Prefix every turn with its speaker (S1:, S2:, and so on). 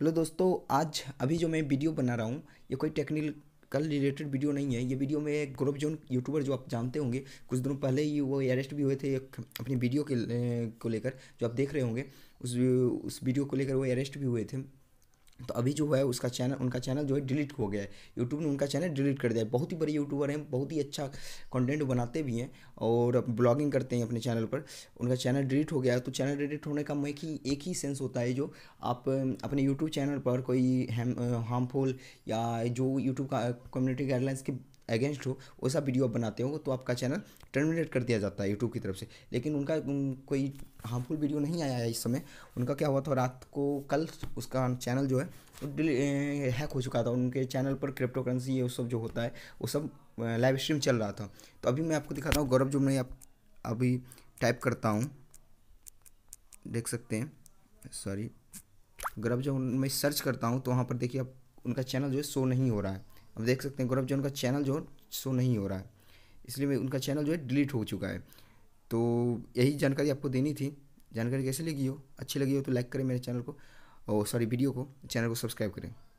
S1: hello दोस्तों आज अभी जो मैं वीडियो बना रहा हूँ ये कोई टेक्निकल रिलेटेड वीडियो नहीं है ये वीडियो में एक जोन यूट्यूबर जो आप जानते होंगे कुछ दिनों पहले ही वो अरेस्ट भी हुए थे अपनी वीडियो के को लेकर जो आप देख रहे होंगे उस उस वीडियो को लेकर वो अरेस्ट भी हुए थे तो अभी जो है उसका चैनल उनका चैनल जो है डिलीट हो गया है यूट्यूब ने उनका चैनल डिलीट कर दिया है बहुत ही बड़े यूट्यूबर हैं बहुत ही अच्छा कंटेंट बनाते भी हैं और ब्लॉगिंग करते हैं अपने चैनल पर उनका चैनल डिलीट हो गया है तो चैनल डिलीट होने का एक ही एक ही सेंस होता है जो आप अपने यूट्यूब चैनल पर कोई हार्मफुल या जो यूट्यूब का कम्युनिटी गाइडलाइंस के अगेंस्ट हो वैसा वीडियो आप बनाते हो तो आपका चैनल टर्मिनेट कर दिया जाता है यूट्यूब की तरफ से लेकिन उनका कोई हार्मफुल वीडियो नहीं आया है इस समय उनका क्या हुआ था रात को कल उसका चैनल जो है हैक हो चुका था उनके चैनल पर क्रिप्टो करेंसी ये सब जो होता है वो सब लाइव स्ट्रीम चल रहा था तो अभी मैं आपको दिखाता हूँ गौरव जो मैं आप अभी टाइप करता हूँ देख सकते हैं सॉरी गौरव जो मैं सर्च करता हूँ तो वहाँ पर देखिए अब उनका चैनल जो है शो नहीं हो रहा है अब देख सकते हैं गौरव जो उनका चैनल जो शो नहीं हो रहा है इसलिए उनका चैनल जो है डिलीट हो चुका है तो यही जानकारी आपको देनी थी जानकारी कैसे लगी हो अच्छी लगी हो तो लाइक करें मेरे चैनल को और सॉरी वीडियो को चैनल को सब्सक्राइब करें